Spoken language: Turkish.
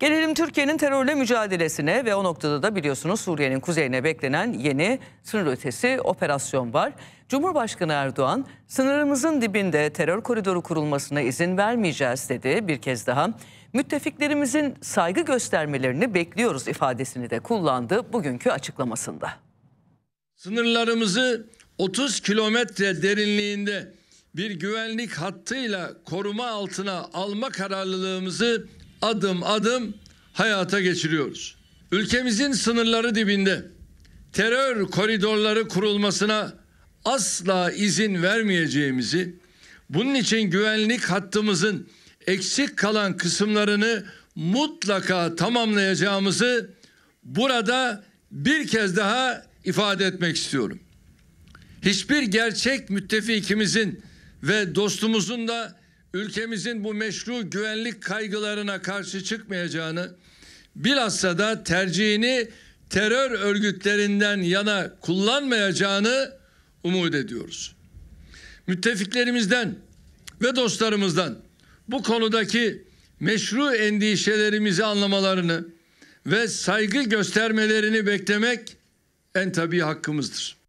Gelelim Türkiye'nin terörle mücadelesine ve o noktada da biliyorsunuz Suriye'nin kuzeyine beklenen yeni sınır ötesi operasyon var. Cumhurbaşkanı Erdoğan sınırımızın dibinde terör koridoru kurulmasına izin vermeyeceğiz dedi bir kez daha. Müttefiklerimizin saygı göstermelerini bekliyoruz ifadesini de kullandı bugünkü açıklamasında. Sınırlarımızı 30 kilometre derinliğinde bir güvenlik hattıyla koruma altına alma kararlılığımızı adım adım hayata geçiriyoruz. Ülkemizin sınırları dibinde terör koridorları kurulmasına asla izin vermeyeceğimizi, bunun için güvenlik hattımızın eksik kalan kısımlarını mutlaka tamamlayacağımızı burada bir kez daha ifade etmek istiyorum. Hiçbir gerçek müttefikimizin ve dostumuzun da ülkemizin bu meşru güvenlik kaygılarına karşı çıkmayacağını, bilhassa da tercihini terör örgütlerinden yana kullanmayacağını umut ediyoruz. Müttefiklerimizden ve dostlarımızdan bu konudaki meşru endişelerimizi anlamalarını ve saygı göstermelerini beklemek en tabii hakkımızdır.